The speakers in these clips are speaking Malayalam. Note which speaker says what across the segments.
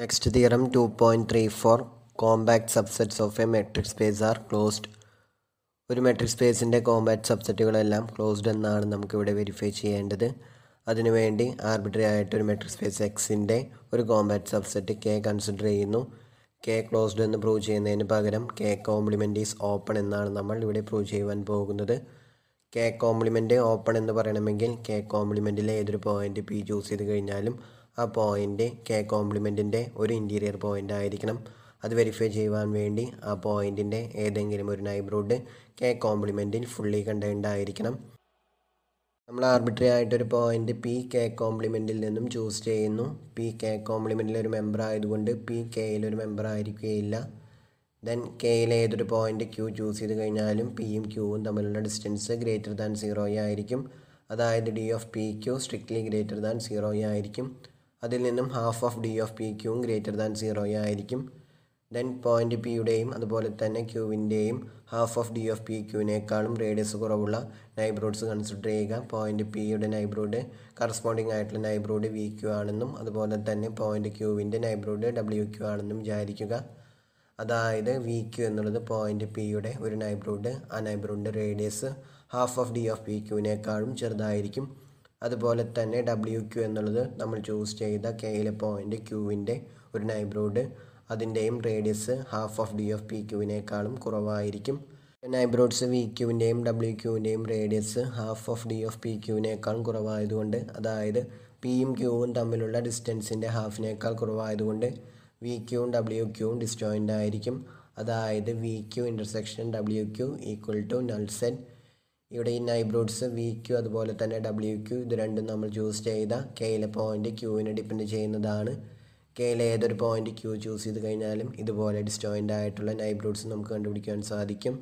Speaker 1: Next theorem 2.34 compact subsets of a metric space are closed ഒരു മെട്രിക് സ്പേസിൻ്റെ കോമ്പാക്ട് സബ്സെറ്റുകളെല്ലാം ക്ലോസ്ഡ് എന്നാണ് നമുക്കിവിടെ വെരിഫൈ ചെയ്യേണ്ടത് അതിനുവേണ്ടി ആർബിട്രറി ആയിട്ട് ഒരു മെട്രിക് സ്പേസ് എക്സിൻ്റെ ഒരു കോമ്പാക്ട് സബ്സെറ്റ് കെ കൺസിഡർ ചെയ്യുന്നു കെ ക്ലോസ്ഡ് എന്ന് പ്രൂവ് ചെയ്യുന്നതിന് പകരം കെ കോംപ്ലിമെൻറ്റ് ഈസ് ഓപ്പൺ എന്നാണ് നമ്മൾ ഇവിടെ പ്രൂവ് ചെയ്യുവാൻ പോകുന്നത് കെ കോംപ്ലിമെൻ്റ് ഓപ്പൺ എന്ന് പറയണമെങ്കിൽ കെ കോംപ്ലിമെൻറ്റിലെ ഏതൊരു പോയിൻ്റ് പി ചൂസ് ചെയ്ത് കഴിഞ്ഞാലും ആ പോയിൻ്റ് കെ കോംപ്ലിമെൻറ്റിൻ്റെ ഒരു ഇൻറ്റീരിയർ പോയിൻ്റ് ആയിരിക്കണം അത് വെരിഫൈ ചെയ്യുവാൻ വേണ്ടി ആ പോയിൻറ്റിൻ്റെ ഏതെങ്കിലും ഒരു നൈബ്രൂഡ് കെ കോംപ്ലിമെൻറ്റിൽ ഫുള്ളി കണ്ടെയ്ൻഡ് ആയിരിക്കണം നമ്മൾ ആർബിട്രറി ആയിട്ടൊരു പോയിൻ്റ് പി കെ കോംപ്ലിമെൻറ്റിൽ നിന്നും ചൂസ് ചെയ്യുന്നു പി കെ കോംപ്ലിമെൻറ്റിലൊരു ഒരു മെമ്പർ ആയതുകൊണ്ട് പി കെയിലൊരു ഒരു മെമ്പർ ആയിരിക്കുകയില്ല ദെൻ കെയിലെ ഏതൊരു പോയിൻ്റ് ക്യൂ ചൂസ് ചെയ്ത് കഴിഞ്ഞാലും പിയും ക്യൂവും തമ്മിലുള്ള ഡിസ്റ്റൻസ് ഗ്രേറ്റർ ദാൻ സീറോ ആയിരിക്കും അതായത് D of P Q strictly greater than zero ആയിരിക്കും അതിൽ നിന്നും half of D of P ക്യൂവും ഗ്രേറ്റർ ദാൻ സീറോ ആയിരിക്കും ദെൻ പോയിൻ്റ് പിയുടെയും അതുപോലെ തന്നെ ക്യൂവിൻ്റെയും half of D of P ക്യൂവിനേക്കാളും റേഡിയസ് കുറവുള്ള നൈബ്രൂഡ്സ് കൺസിഡർ ചെയ്യുക പോയിൻ്റ് പിയുടെ നൈബ്രൂഡ് കറസ്പോണ്ടിങ് ആയിട്ടുള്ള നൈബ്രൂഡ് വി ക്യൂ ആണെന്നും അതുപോലെ തന്നെ പോയിൻ്റ് ക്യൂവിൻ്റെ നൈബ്രൂഡ് ഡബ്ല്യു ക്യൂ ആണെന്നും വിചാരിക്കുക അതായത് വി ക്യു എന്നുള്ളത് പോയിൻ്റ് പിയുടെ ഒരു നൈബ്രൂഡ് ആ നൈബ്രൂഡിൻ്റെ radius half of D of P ക്യുവിനേക്കാളും ചെറുതായിരിക്കും അതുപോലെ തന്നെ ഡബ്ല്യു ക്യു എന്നുള്ളത് നമ്മൾ ചൂസ് ചെയ്ത കെയിലെ പോയിൻ്റ് ക്യൂവിൻ്റെ ഒരു നൈബ്രൂഡ് അതിൻ്റെയും radius half of D of P ക്യുവിനേക്കാളും കുറവായിരിക്കും നൈബ്രോഡ്സ് വി ക്യുവിൻ്റെയും ഡബ്ല്യു ക്യുവിൻ്റെയും radius half of D of P ക്യുവിനേക്കാളും കുറവായതുകൊണ്ട് അതായത് പിയും ക്യൂവും തമ്മിലുള്ള ഡിസ്റ്റൻസിൻ്റെ ഹാഫിനേക്കാൾ കുറവായതുകൊണ്ട് വി ക്യൂവും ഡബ്ല്യു ക്യൂവും ഡിസ്ജോയിൻ്റ് ആയിരിക്കും അതായത് V Q intersection W Q equal to null set ഇവിടെ ഈ നൈബ്രോഡ്സ് വി ക്യൂ അതുപോലെ തന്നെ ഡബ്ല്യു ക്യൂ ഇത് രണ്ടും നമ്മൾ ചൂസ് ചെയ്ത കെയിലെ പോയിൻ്റ് ക്യൂവിനെ ഡിപ്പെൻഡ് ചെയ്യുന്നതാണ് കെയിലെ ഏതൊരു പോയിൻ്റ് ക്യൂ ചൂസ് ചെയ്ത് കഴിഞ്ഞാലും ഇതുപോലെ ഡിസ്റ്റോയിൻ്റ് ആയിട്ടുള്ള നൈബ്രോഡ്സ് നമുക്ക് കണ്ടുപിടിക്കാൻ സാധിക്കും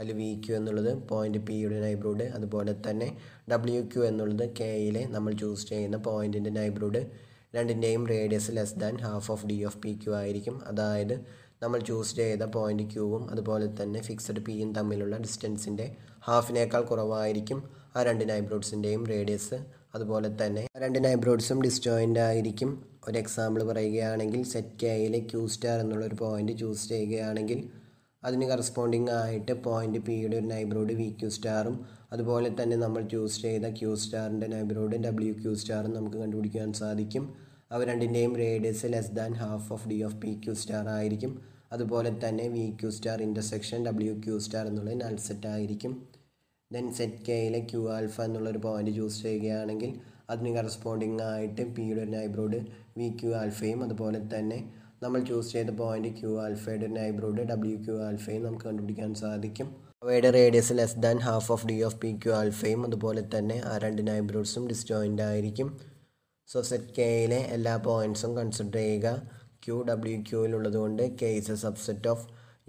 Speaker 1: അതിൽ വി ക്യൂ എന്നുള്ളത് പോയിൻ്റ് പിയുടെ നൈബ്രൂഡ് അതുപോലെ തന്നെ ഡബ്ല്യു ക്യൂ എന്നുള്ളത് കെയിലെ നമ്മൾ ചൂസ് ചെയ്യുന്ന പോയിൻറ്റിൻ്റെ നൈബ്രൂഡ് രണ്ടിൻ്റെയും radius less than half of D of P Q ആയിരിക്കും അതായത് നമ്മൾ ചൂസ് ചെയ്ത പോയിൻ്റ് ക്യൂവും അതുപോലെ തന്നെ ഫിക്സഡ് പിയും തമ്മിലുള്ള ഡിസ്റ്റൻസിൻ്റെ ഹാഫിനേക്കാൾ കുറവായിരിക്കും ആ രണ്ട് നൈബ്രോഡ്സിൻ്റെയും റേഡിയസ് അതുപോലെ തന്നെ രണ്ട് നൈബ്രോഡ്സും ഡിസ്റ്റോയിൻ്റ് ആയിരിക്കും ഒരു എക്സാമ്പിൾ പറയുകയാണെങ്കിൽ സെറ്റ് കെയിലെ ക്യൂ സ്റ്റാർ എന്നുള്ളൊരു പോയിൻ്റ് ചൂസ് ചെയ്യുകയാണെങ്കിൽ അതിന് കറസ്പോണ്ടിങ് ആയിട്ട് പോയിൻ്റ് പിയുടെ ഒരു നൈബ്രോഡ് വി ക്യൂ സ്റ്റാറും അതുപോലെ തന്നെ നമ്മൾ ചൂസ് ചെയ്ത ക്യൂ സ്റ്റാറിൻ്റെ നൈബറോഡ് ഡബ്ല്യു ക്യൂ സ്റ്റാറും നമുക്ക് കണ്ടുപിടിക്കാൻ സാധിക്കും അവ രണ്ടിൻ്റെയും radius less than half of D of P Q star ആയിരിക്കും അതുപോലെ തന്നെ V Q star intersection W Q star എന്നുള്ളത് നൾ സെറ്റ് ആയിരിക്കും ദെൻ സെറ്റ് കെയിലെ ക്യൂ ആൽഫ എന്നുള്ളൊരു പോയിൻ്റ് ചൂസ് ചെയ്യുകയാണെങ്കിൽ അതിന് കറസ്പോണ്ടിങ് ആയിട്ട് പിയുടെ ഒരു നൈബ്രോഡ് വി ക്യൂ ആൽഫയും അതുപോലെ തന്നെ നമ്മൾ ചൂസ് ചെയ്ത പോയിൻ്റ് ക്യൂ ആൽഫയുടെ ഒരു നൈബ്രോഡ് ഡബ്ല്യു ക്യൂ ആൽഫയും നമുക്ക് കണ്ടുപിടിക്കാൻ സാധിക്കും അവയുടെ radius less than half of D of P Q ആൽഫയും അതുപോലെ തന്നെ ആ രണ്ട് നൈബ്രൂഡ്സും ഡിസ്ജോയിൻ്റ് ആയിരിക്കും സോ സെറ്റ് കെയിലെ എല്ലാ പോയിൻറ്സും കൺസിഡർ ചെയ്യുക ക്യു ഡബ്ല്യു കൊണ്ട് K is a subset of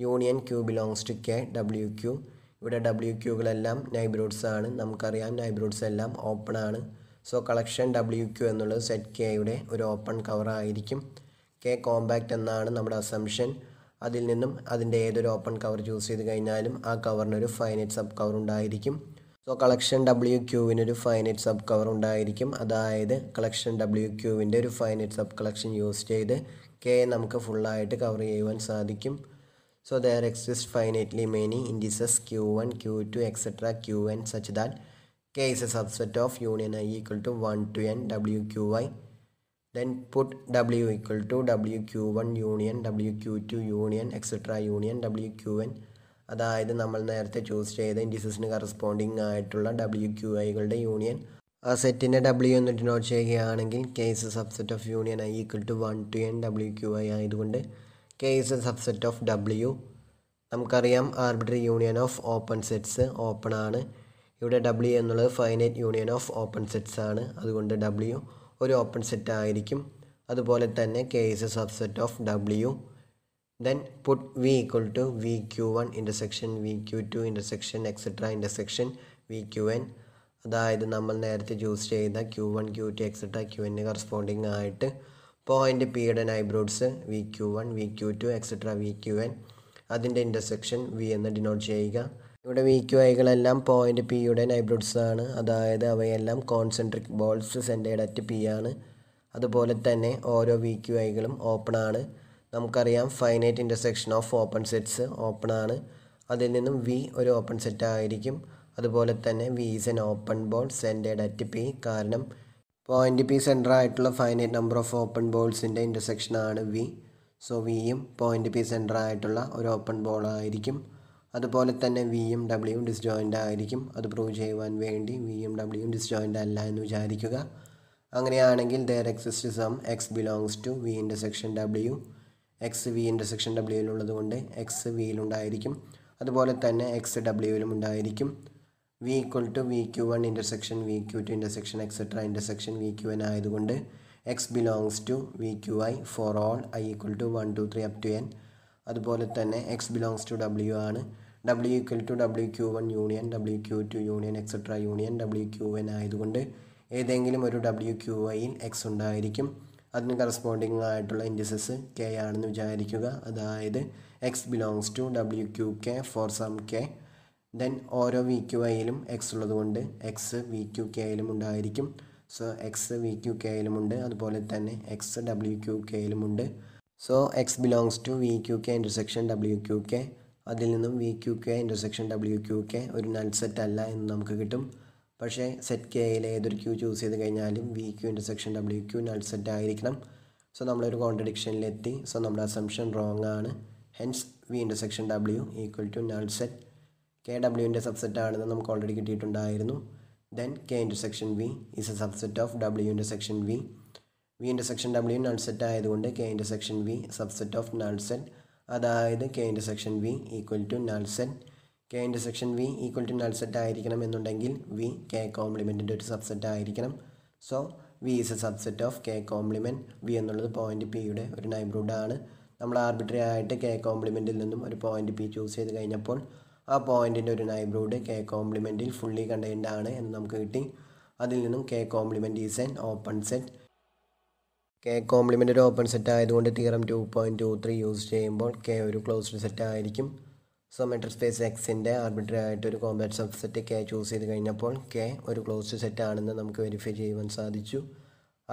Speaker 1: union Q belongs to K W Q ഇവിടെ ഡബ്ല്യു ക്യൂകളെല്ലാം നൈബ്രൂഡ്സ് ആണ് നമുക്കറിയാം നൈബ്രൂഡ്സ് എല്ലാം ഓപ്പൺ ആണ് സോ കളക്ഷൻ ഡബ്ല്യു ക്യൂ എന്നുള്ളത് സെറ്റ് കെയുടെ ഒരു ഓപ്പൺ കവർ ആയിരിക്കും കെ കോമ്പാക്റ്റ് എന്നാണ് നമ്മുടെ അസംഷൻ അതിൽ നിന്നും അതിൻ്റെ ഏതൊരു ഓപ്പൺ കവർ ചൂസ് ചെയ്ത് കഴിഞ്ഞാലും ആ കവറിനൊരു ഫൈനൈറ്റ് സബ് കവർ ഉണ്ടായിരിക്കും സോ കളക്ഷൻ ഡബ്ല്യു ക്യൂവിനൊരു ഫൈനൈറ്റ് സബ് കവർ ഉണ്ടായിരിക്കും അതായത് കളക്ഷൻ ഡബ്ല്യു ക്യൂവിൻ്റെ ഒരു ഫൈനൈറ്റ് സബ് കളക്ഷൻ യൂസ് ചെയ്ത് കെ നമുക്ക് ഫുള്ളായിട്ട് കവർ ചെയ്യുവാൻ സാധിക്കും so there exist finitely many indices Q one Q two etcetera Q N such that K is a subset of union I equal to one to N W Q Y then put W equal to W Q one union W Q two union etcetera union W Q N അതായത് നമ്മൾ നേരത്തെ ചൂസ് ചെയ്ത ഇൻഡിസിന് കറസ്പോണ്ടിങ് ആയിട്ടുള്ള ഡബ്ല്യു ക്യു ഐകളുടെ യൂണിയൻ ആ സെറ്റിൻ്റെ ഡബ്ല്യു എന്ന് ഡിനോട്ട് ചെയ്യുകയാണെങ്കിൽ K's subset of union I equal to one to N W Q I ആയതുകൊണ്ട് കേസ് സബ്സെറ്റ് ഓഫ് ഡബ്ല്യു നമുക്കറിയാം arbitrary union of open sets open ആണ് ഇവിടെ ഡബ്ല്യു എന്നുള്ളത് finite union of open sets ആണ് അതുകൊണ്ട് ഡബ്ല്യു ഒരു ഓപ്പൺ സെറ്റ് ആയിരിക്കും അതുപോലെ തന്നെ K is a subset of W then put V equal to V Q one intersection V Q two intersection etcetera intersection V Q N അതായത് നമ്മൾ നേരത്തെ ചൂസ് ചെയ്ത Q one Q two etcetera Q എന്നിന് കറസ്പോണ്ടിങ് ആയിട്ട് പോയിൻ്റ് പി പിയുടെ neighbourhoods V Q one V Q two etcetera V Q N അതിൻ്റെ ഇൻ്റർസെക്ഷൻ വി എന്ന് ഡിനോട്ട് ചെയ്യുക ഇവിടെ വി ക്യു ഐകളെല്ലാം പോയിൻ്റ് പിയുടെ നൈബ്രുഡ്സ് ആണ് അതായത് അവയെല്ലാം concentric balls centred at P ആണ് അതുപോലെ തന്നെ ഓരോ വി ക്യു ഐകളും ഓപ്പൺ ആണ് നമുക്കറിയാം finite intersection of open sets open ആണ് അതിൽ നിന്നും വി ഒരു ഓപ്പൺ സെറ്റ് ആയിരിക്കും അതുപോലെ തന്നെ V is an open ball centred at P കാരണം പോയിൻ്റ് പി സെൻറ്റർ ആയിട്ടുള്ള ഫൈനൈറ്റ് നമ്പർ ഓഫ് ഓപ്പൺ ബോൾസിൻ്റെ ഇൻ്റർസെക്ഷനാണ് വി സോ വിയും പോയിൻ്റ് പി സെൻറ്റർ ആയിട്ടുള്ള ഒരു ഓപ്പൺ ബോൾ ആയിരിക്കും അതുപോലെ തന്നെ വി എം ഡബ്ല്യു ഡിസ്ജോയിൻ്റ് ആയിരിക്കും അത് പ്രൂവ് ചെയ്യുവാൻ വേണ്ടി വി എം ഡബ്ല്യു ഡിസ്ജോയിൻ്റ് അല്ല എന്ന് വിചാരിക്കുക അങ്ങനെയാണെങ്കിൽ there exist some X belongs to V intersection W X V intersection ഡബ്ല്യുവിലുള്ളത് കൊണ്ട് എക്സ് വിയിലുണ്ടായിരിക്കും അതുപോലെ തന്നെ എക്സ് ഡബ്ല്യുവിലും ഉണ്ടായിരിക്കും V equal to V Q one intersection V Q two intersection etcetera intersection V Q N ആയതുകൊണ്ട് X belongs to V Q I for all I equal to one two three up to N അതുപോലെ തന്നെ എക്സ് ബിലോങ്സ് ടു ഡബ്ല്യു ആണ് W equal to W Q one union W Q two union etcetera union W Q N ആയതുകൊണ്ട് ഏതെങ്കിലും ഒരു ഡബ്ല്യു ക്യു വൈയിൽ എക്സ് ഉണ്ടായിരിക്കും അതിന് കറസ്പോണ്ടിങ് ആയിട്ടുള്ള ഇൻഡിസസ് കെ ആണെന്ന് വിചാരിക്കുക അതായത് X belongs to W Q K for some K then ഓരോ വി ക്യു ഐയിലും എക്സ് ഉള്ളതുകൊണ്ട് എക്സ് വി ക്യു കെയിലും ഉണ്ടായിരിക്കും സോ എക്സ് വി ക്യു കെയിലുമുണ്ട് അതുപോലെ തന്നെ എക്സ് ഡബ്ല്യു ക്യു കെയിലുമുണ്ട് so X belongs to V Q K intersection W Q K അതിൽ നിന്നും V Q K intersection W Q K ഒരു നൾ സെറ്റ് അല്ല എന്ന് നമുക്ക് കിട്ടും പക്ഷേ സെറ്റ് കെയിൽ ഏതൊരു ക്യൂ ചൂസ് ചെയ്ത് കഴിഞ്ഞാലും V Q intersection W Q null set ആയിരിക്കണം സോ നമ്മളൊരു കോൺട്രഡിക്ഷനിലെത്തി സോ നമ്മുടെ അസംഷൻ റോങ് ആണ് hence V intersection W equal to null set K ഡബ്ല്യുവിൻ്റെ സബ്സെറ്റ് ആണെന്ന് നമുക്ക് ഓൾറെഡി കിട്ടിയിട്ടുണ്ടായിരുന്നു then K intersection V is a subset of W intersection V V intersection W null set ആയതുകൊണ്ട് K intersection V subset of null set അതായത് K intersection V equal to null set K intersection V equal to null set ആയിരിക്കണം എന്നുണ്ടെങ്കിൽ വി കെ കോംപ്ലിമെൻറ്റിൻ്റെ ഒരു സബ്സെറ്റ് ആയിരിക്കണം so V is a subset of K complement V എന്നുള്ളത് പോയിൻ്റ് പിയുടെ ഒരു നൈബ്രൂഡ് ആണ് നമ്മൾ ആർബിട്രറി ആയിട്ട് കെ കോംപ്ലിമെൻറ്റിൽ നിന്നും ഒരു പോയിൻ്റ് പി ചൂസ് ചെയ്ത് കഴിഞ്ഞപ്പോൾ ആ പോയിൻറ്റിൻ്റെ ഒരു നൈബ്രൂഡ് കെ കോംപ്ലിമെൻറ്റിൽ ഫുള്ളി കണ്ടെയ്ൻഡ് ആണ് എന്ന് നമുക്ക് കിട്ടി അതിൽ നിന്നും K complement is an open set K complement ഒരു ഓപ്പൺ സെറ്റ് ആയതുകൊണ്ട് theorem two point two three use ചെയ്യുമ്പോൾ കെ ഒരു ക്ലോസ്ഡ് സെറ്റ് ആയിരിക്കും സോ മെട്രിക് സ്പേസ് എക്സിൻ്റെ ആർബിട്രറി ആയിട്ട് ഒരു സബ് സെറ്റ് കെ ചൂസ് ചെയ്ത് കഴിഞ്ഞപ്പോൾ കെ ഒരു ക്ലോസ്ഡ് സെറ്റ് ആണെന്ന് നമുക്ക് വെരിഫൈ ചെയ്യുവാൻ സാധിച്ചു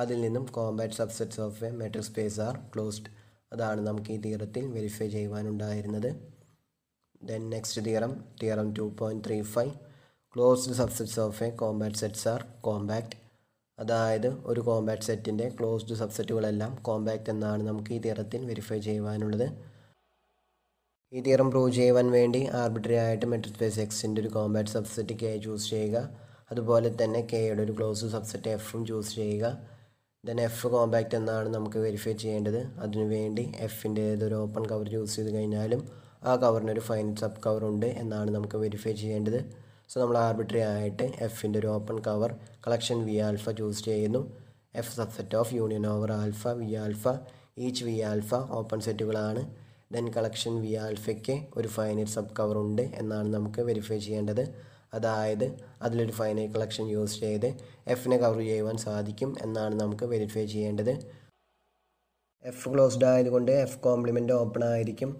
Speaker 1: അതിൽ നിന്നും subsets of a metric space are closed അതാണ് നമുക്ക് ഈ തീറത്തിൽ വെരിഫൈ ചെയ്യുവാനുണ്ടായിരുന്നത് then next theorem theorem two point three five closed subsets of a compact sets are compact അതായത് ഒരു കോമ്പാക്ട് സെറ്റിൻ്റെ ക്ലോസ്ഡ് സബ്സെറ്റുകളെല്ലാം കോമ്പാക്റ്റ് എന്നാണ് നമുക്ക് ഈ തിയറത്തിൽ വെരിഫൈ ചെയ്യുവാനുള്ളത് ഈ തിയറം പ്രൂവ് ചെയ്യുവാൻ വേണ്ടി ആർബിട്രറി ആയിട്ട് മെട്രിക് സ്പേസ് എക്സിൻ്റെ ഒരു കോമ്പാക്ട് സബ്സെറ്റ് കെ ചൂസ് ചെയ്യുക അതുപോലെ തന്നെ കെയുടെ ഒരു ക്ലോസ്ഡ് സബ്സെറ്റ് എഫും ചൂസ് ചെയ്യുക ദെൻ എഫ് കോമ്പാക്റ്റ് എന്നാണ് നമുക്ക് വെരിഫൈ ചെയ്യേണ്ടത് അതിനുവേണ്ടി എഫിൻ്റെ ഏതൊരു ഓപ്പൺ കവർ ചൂസ് ചെയ്ത് കഴിഞ്ഞാലും ആ കവറിനൊരു ഫൈനൽ സബ് കവർ ഉണ്ട് എന്നാണ് നമുക്ക് വെരിഫൈ ചെയ്യേണ്ടത് സോ നമ്മൾ ആർബിട്രറി ആയിട്ട് എഫിൻ്റെ ഒരു open cover collection V alpha choose ചെയ്യുന്നു F subset of union over alpha V alpha each V alpha open സെറ്റുകളാണ് ദെൻ കളക്ഷൻ വി ആൽഫയ്ക്ക് ഒരു ഫൈനൈറ്റ് സബ് കവർ ഉണ്ട് എന്നാണ് നമുക്ക് വെരിഫൈ ചെയ്യേണ്ടത് അതായത് അതിലൊരു ഫൈനൈറ്റ് കളക്ഷൻ യൂസ് ചെയ്ത് എഫിനെ കവർ ചെയ്യുവാൻ സാധിക്കും എന്നാണ് നമുക്ക് വെരിഫൈ ചെയ്യേണ്ടത് എഫ് ക്ലോസ്ഡ് ആയതുകൊണ്ട് എഫ് കോംപ്ലിമെൻ്റ് ഓപ്പൺ ആയിരിക്കും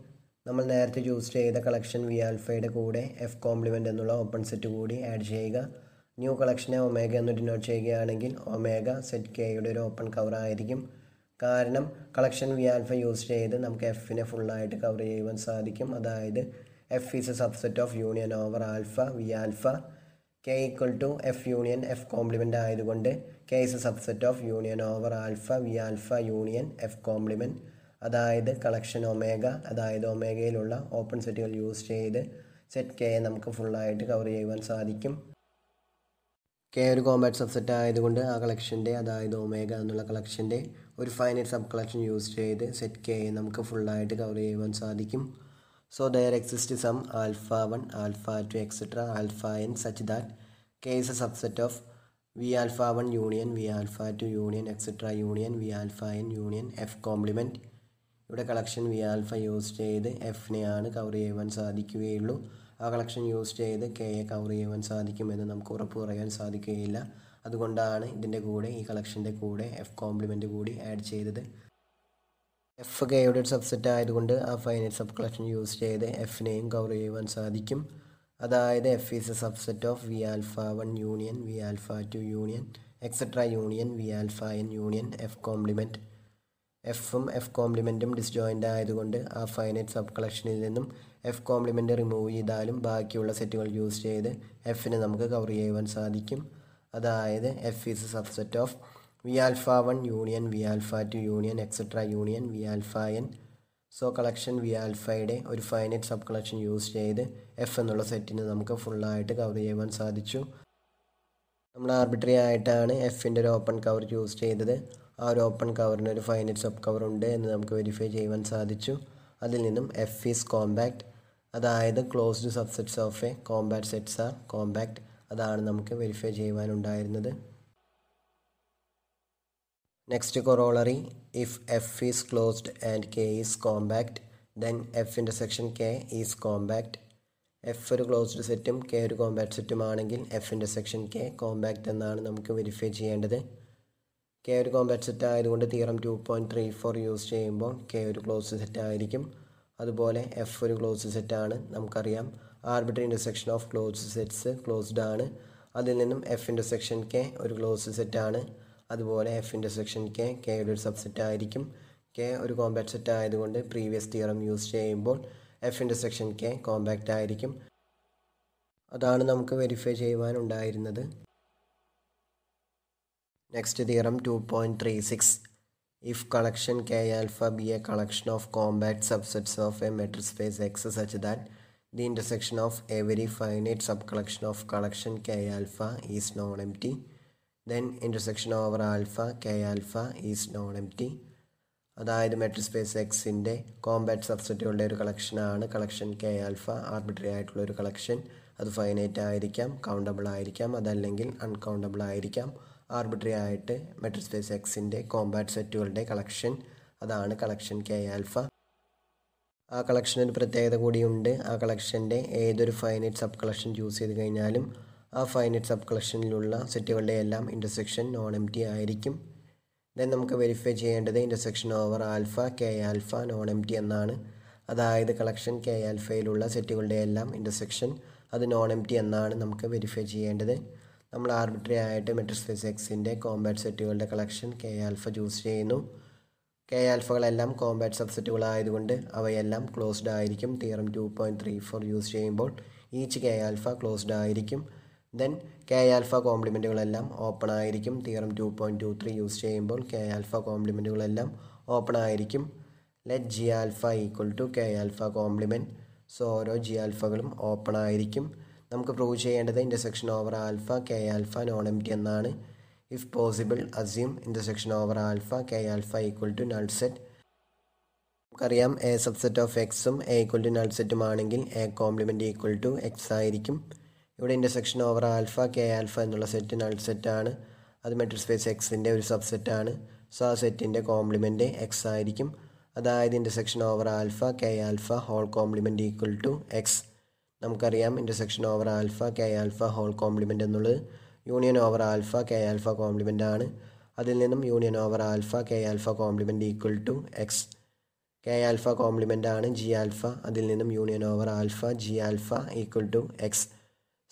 Speaker 1: നമ്മൾ നേരത്തെ ചൂസ് ചെയ്ത കളക്ഷൻ വി ആൽഫയുടെ കൂടെ എഫ് കോംപ്ലിമെൻ്റ് എന്നുള്ള ഓപ്പൺ സെറ്റ് കൂടി ആഡ് ചെയ്യുക ന്യൂ കളക്ഷനെ ഒമേഗ എന്ന് ഡിനോട്ട് ചെയ്യുകയാണെങ്കിൽ ഒമേഗ സെറ്റ് കെയുടെ ഒരു ഓപ്പൺ കവർ ആയിരിക്കും കാരണം കളക്ഷൻ വി ആൽഫ യൂസ് ചെയ്ത് നമുക്ക് എഫിനെ ഫുള്ളായിട്ട് കവർ ചെയ്യുവാൻ സാധിക്കും അതായത് F is a subset of union over alpha V alpha K equal to F union F complement ആയതുകൊണ്ട് K is a subset of union over alpha V alpha union F complement അതായത് കളക്ഷൻ ഒമേഗ അതായത് ഒമേഗയിലുള്ള ഓപ്പൺ സെറ്റുകൾ യൂസ് ചെയ്ത് സെറ്റ് കെ നമുക്ക് ഫുള്ളായിട്ട് കവർ ചെയ്യുവാൻ സാധിക്കും കെ ഒരു കോമ്പാറ്റ് സബ്സെറ്റ് ആയതുകൊണ്ട് ആ കളക്ഷൻ്റെ അതായത് ഒമേഗ എന്നുള്ള കളക്ഷൻ്റെ ഒരു ഫൈനൈറ്റ് സബ് കളക്ഷൻ യൂസ് ചെയ്ത് സെറ്റ് കെ നമുക്ക് ഫുള്ളായിട്ട് കവർ ചെയ്യുവാൻ സാധിക്കും so there exist some alpha one alpha two etcetera alpha N such that K is a subset of V alpha one union V alpha two union etcetera union V alpha N union F complement ഇവിടെ കളക്ഷൻ വി ആൽഫ യൂസ് ചെയ്ത് എഫിനെയാണ് കവർ ചെയ്യുവാൻ സാധിക്കുകയുള്ളൂ ആ കളക്ഷൻ യൂസ് ചെയ്ത് കെയെ കവർ ചെയ്യുവാൻ സാധിക്കുമെന്ന് നമുക്ക് ഉറപ്പ് പറയാൻ സാധിക്കുകയില്ല അതുകൊണ്ടാണ് ഇതിൻ്റെ കൂടെ ഈ കളക്ഷൻ്റെ കൂടെ എഫ് കോംപ്ലിമെൻറ്റ് കൂടി ആഡ് ചെയ്തത് എഫ് കെയുടെ ഒരു സബ്സെറ്റ് ആയതുകൊണ്ട് ആ ഫൈനൈറ്റ് സബ് കളക്ഷൻ യൂസ് ചെയ്ത് എഫിനെയും കവർ ചെയ്യുവാൻ സാധിക്കും അതായത് F is a subset of V alpha one union V alpha two union etcetera union V alpha N union F complement എഫും എഫ് കോംപ്ലിമെൻറ്റും ഡിസ്ജോയിൻ്റ് ആയതുകൊണ്ട് ആ ഫൈനൈറ്റ് സബ് കളക്ഷനിൽ നിന്നും എഫ് കോംപ്ലിമെൻ്റ് റിമൂവ് ചെയ്താലും ബാക്കിയുള്ള സെറ്റുകൾ യൂസ് ചെയ്ത് എഫിനെ നമുക്ക് കവർ ചെയ്യുവാൻ സാധിക്കും അതായത് F is subset of V alpha one union V alpha two union etcetera union V alpha N so collection V ആൽഫയുടെ ഒരു ഫൈനൈറ്റ് സബ് കളക്ഷൻ യൂസ് ചെയ്ത് എഫ് എന്നുള്ള സെറ്റിന് നമുക്ക് ഫുള്ളായിട്ട് കവർ ചെയ്യുവാൻ സാധിച്ചു നമ്മൾ ആർബിട്രറി ആയിട്ടാണ് എഫിൻ്റെ ഒരു ഓപ്പൺ കവർ യൂസ് ചെയ്തത് ആ ഒരു ഓപ്പൺ കവറിന് ഒരു ഫൈനറ്റ് സബ് കവർ ഉണ്ട് എന്ന് നമുക്ക് വെരിഫൈ ചെയ്യുവാൻ സാധിച്ചു അതിൽ നിന്നും എഫ് ഈസ് കോമ്പാക്റ്റ് അതായത് closed subsets of a compact sets are compact അതാണ് നമുക്ക് വെരിഫൈ ചെയ്യുവാനുണ്ടായിരുന്നത് next corollary if F is closed and K is compact then F intersection K is compact F ഒരു ക്ലോസ്ഡ് സെറ്റും കെ ഒരു കോമ്പാക്ട് സെറ്റും ആണെങ്കിൽ എഫ് ഇൻ്റർസെക്ഷൻ കെ കോമ്പാക്റ്റ് എന്നാണ് നമുക്ക് വെരിഫൈ ചെയ്യേണ്ടത് കെ ഒരു കോംപ്ലക്സ് സെറ്റ് ആയതുകൊണ്ട് theorem two point three four use ചെയ്യുമ്പോൾ കെ ഒരു ക്ലോസ് സെറ്റ് ആയിരിക്കും അതുപോലെ എഫ് ഒരു ക്ലോസ് സെറ്റാണ് നമുക്കറിയാം arbitrary intersection of close sets closed ആണ് അതിൽ നിന്നും എഫ് ഇൻ്റർസെക്ഷൻ കെ ഒരു ക്ലോസ് സെറ്റാണ് അതുപോലെ എഫ് ഇൻ്റർസെക്ഷൻ കെ കെ ഒരു സബ്സെറ്റ് ആയിരിക്കും കെ ഒരു കോമ്പാക്ട് സെറ്റ് ആയതുകൊണ്ട് പ്രീവിയസ് തിയറം യൂസ് ചെയ്യുമ്പോൾ എഫ് ഇൻ്റർസെക്ഷൻ കെ കോമ്പാക്റ്റ് ആയിരിക്കും അതാണ് നമുക്ക് വെരിഫൈ ചെയ്യുവാനുണ്ടായിരുന്നത് next theorem two point three six if collection K alpha be a collection of compact subsets of a metric space X such that the intersection of every finite sub subcollection of collection K alpha is non empty then intersection over alpha K alpha is non empty അതായത് മെട്രിക് സ്പേസ് എക്സിൻ്റെ കോമ്പാക്ട് സബ്സെറ്റുകളുടെ ഒരു കളക്ഷനാണ് കളക്ഷൻ കെ ആൽഫ ആർബിട്രറി ആയിട്ടുള്ള ഒരു കളക്ഷൻ അത് ഫൈനൈറ്റ് ആയിരിക്കാം കൗണ്ടബിൾ ആയിരിക്കാം അതല്ലെങ്കിൽ അൺകൗണ്ടബിൾ ആയിരിക്കാം ആർബിട്രറി ആയിട്ട് മെട്രിക് സ്പേസ് എക്സിൻ്റെ കോമ്പാറ്റ് സെറ്റുകളുടെ കളക്ഷൻ അതാണ് കളക്ഷൻ കെ ആൽഫ ആ കളക്ഷൻ ഒരു പ്രത്യേകത കൂടിയുണ്ട് ആ കളക്ഷൻ്റെ ഏതൊരു ഫൈനൈറ്റ് സബ് കളക്ഷൻ ചൂസ് ചെയ്ത് കഴിഞ്ഞാലും ആ ഫൈനൈറ്റ് സബ് കളക്ഷനിലുള്ള സെറ്റുകളുടെ എല്ലാം ഇൻ്റർസെക്ഷൻ നോൺ എം ടി ആയിരിക്കും ദെൻ നമുക്ക് വെരിഫൈ ചെയ്യേണ്ടത് intersection over alpha K alpha non empty എന്നാണ് അതായത് കളക്ഷൻ കെ ആൽഫയിലുള്ള സെറ്റുകളുടെ എല്ലാം ഇൻ്റർസെക്ഷൻ അത് നോൺ എം ടി എന്നാണ് നമുക്ക് വെരിഫൈ ചെയ്യേണ്ടത് നമ്മൾ ആർബിട്രറി ആയിട്ട് മെട്രിക് സ്പേസ് എക്സിൻ്റെ കോമ്പാറ്റ് സെറ്റുകളുടെ കളക്ഷൻ കെ ആൽഫ ചൂസ് ചെയ്യുന്നു കെ ആൽഫകളെല്ലാം കോമ്പാറ്റ് സബ്സെറ്റുകളായതുകൊണ്ട് അവയെല്ലാം ക്ലോസ്ഡ് ആയിരിക്കും theorem two point three four use ചെയ്യുമ്പോൾ ഈച്ച് കെ ആൽഫ ക്ലോസ്ഡ് ആയിരിക്കും ദെൻ കെ ആൽഫ കോംപ്ലിമെൻറ്റുകളെല്ലാം ഓപ്പൺ ആയിരിക്കും theorem two point two three use ചെയ്യുമ്പോൾ കെ ആൽഫ കോംപ്ലിമെൻറ്റുകളെല്ലാം ഓപ്പൺ ആയിരിക്കും let G alpha equal to K alpha complement so ഓരോ ജി ആൽഫകളും ഓപ്പൺ ആയിരിക്കും നമുക്ക് പ്രൂവ് ചെയ്യേണ്ടത് intersection over alpha K alpha non empty എന്നാണ് if possible assume intersection over alpha K alpha equal to null set നമുക്കറിയാം എ സബ്സെറ്റ് ഓഫ് എക്സും എ ഈക്വൽ ടു നൾ സെറ്റും ആണെങ്കിൽ A complement equal to X ആയിരിക്കും ഇവിടെ intersection over alpha K alpha എന്നുള്ള സെറ്റ് നൾ സെറ്റാണ് അത് മെട്രിക് സ്പേസ് എക്സിൻ്റെ ഒരു സബ്സെറ്റാണ് സോ ആ സെറ്റിൻ്റെ കോംപ്ലിമെൻറ്റ് എക്സ് ആയിരിക്കും അതായത് intersection over alpha K alpha whole complement equal to X നമുക്കറിയാം intersection over alpha K alpha whole complement എന്നുള്ളത് union over alpha K alpha complement ആണ് അതിൽ നിന്നും union over alpha K alpha complement equal to X K alpha complement ആണ് ജി ആൽഫ അതിൽ നിന്നും union over alpha G alpha equal to X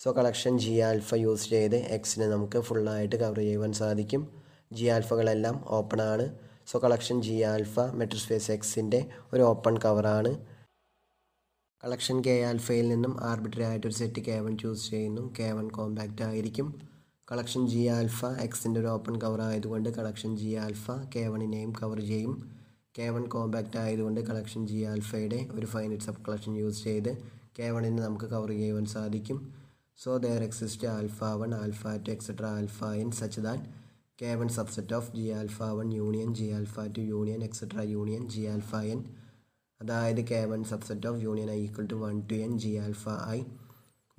Speaker 1: so collection G alpha use ചെയ്ത് എക്സിനെ നമുക്ക് ഫുള്ളായിട്ട് കവർ ചെയ്യുവാൻ സാധിക്കും ജി ആൽഫകളെല്ലാം ഓപ്പൺ ആണ് so collection G alpha metric space എക്സിൻ്റെ ഒരു ഓപ്പൺ കവറാണ് കളക്ഷൻ കെ ആൽഫയിൽ നിന്നും ആർബിട്രറി ആയിട്ടൊരു സെറ്റ് കെ വൺ ചൂസ് ചെയ്യുന്നു കെ വൺ കോമ്പാക്റ്റ് ആയിരിക്കും കളക്ഷൻ ജി ആൽഫ എക്സിൻ്റെ ഒരു ഓപ്പൺ കവർ ആയതുകൊണ്ട് കളക്ഷൻ ജി ആൽഫ കെ വണ്ണിനെയും കവർ ചെയ്യും കെ വൺ കോമ്പാക്റ്റ് ആയതുകൊണ്ട് കളക്ഷൻ ജി ആൽഫയുടെ ഒരു ഫൈനറ്റ് സബ് കളക്ഷൻ യൂസ് ചെയ്ത് കെ വണ്ണിനെ നമുക്ക് കവർ ചെയ്യുവാൻ സാധിക്കും so there exist alpha one alpha two etcetera alpha N such that K one subset of G alpha one union G alpha two union etcetera union G alpha N അതായത് K one subset of union I equal to one to N G alpha I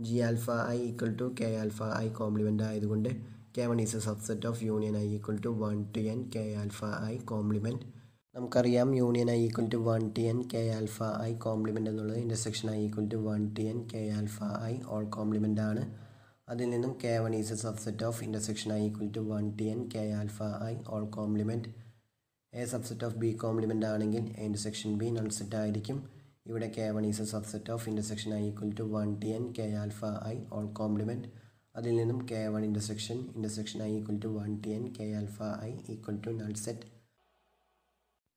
Speaker 1: G alpha I equal to K alpha I complement ആയതുകൊണ്ട് K one is a subset of union I equal to one to N K alpha I complement നമുക്കറിയാം union I equal to one to N K alpha I complement എന്നുള്ളത് intersection I equal to one to N K alpha I whole complement ആണ് അതിൽ നിന്നും K one is a subset of intersection I equal to one to N K alpha I whole complement A subset of B complement ആണെങ്കിൽ എ ഇൻ്റർസെക്ഷൻ ബി നൺസെറ്റ് ആയിരിക്കും ഇവിടെ K one is a subset of intersection I equal to one to N K alpha I whole complement അതിൽ നിന്നും K one intersection intersection I equal to one to N K alpha I equal to null set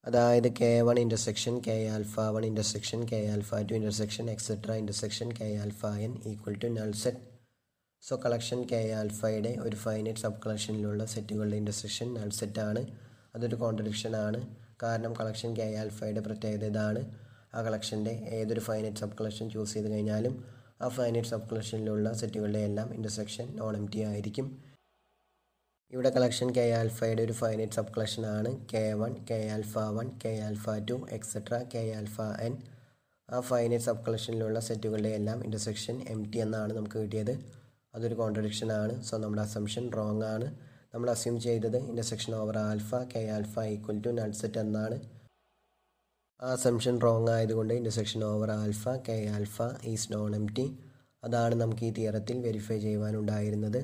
Speaker 1: അതായത് K one intersection K alpha one intersection K alpha two intersection etcetera intersection K alpha N equal to null set so collection K ആൽഫയുടെ ഒരു ഫൈനൈറ്റ് സബ് കളക്ഷനിലുള്ള സെറ്റുകളുടെ ഇൻ്റർസെക്ഷൻ നൾ സെറ്റ് ആണ് അതൊരു കോൺട്രഡിക്ഷൻ ആണ് കാരണം കളക്ഷൻ കെ ആൽഫയുടെ പ്രത്യേകത ഇതാണ് ആ കളക്ഷൻ്റെ ഏതൊരു ഫൈനൈറ്റ് സബ് കളക്ഷൻ ചൂസ് ചെയ്ത് കഴിഞ്ഞാലും ആ ഫൈനൈറ്റ് സബ് കളക്ഷനിലുള്ള സെറ്റുകളുടെ എല്ലാം ഇൻ്റർസെക്ഷൻ നോൺ എം ടി ആയിരിക്കും ഇവിടെ കളക്ഷൻ കെ ആൽഫയുടെ ഒരു ഫൈനൈറ്റ് സബ് കളക്ഷൻ ആണ് K one K alpha one K alpha two etcetera K alpha N ആ ഫൈനൈറ്റ് സബ് കളക്ഷനിലുള്ള സെറ്റുകളുടെ എല്ലാം ഇൻ്റർസെക്ഷൻ എം ടി എന്നാണ് നമുക്ക് കിട്ടിയത് അതൊരു കോൺട്രഡിക്ഷൻ ആണ് സോ നമ്മുടെ അസംഷൻ റോങ് ആണ് നമ്മൾ അസ്യൂം ചെയ്തത് intersection over alpha K alpha equal to null set എന്നാണ് ആ അസംഷൻ റോങ് ആയതുകൊണ്ട് intersection over alpha K alpha is non empty അതാണ് നമുക്ക് ഈ തിയറത്തിൽ വെരിഫൈ ചെയ്യുവാനുണ്ടായിരുന്നത്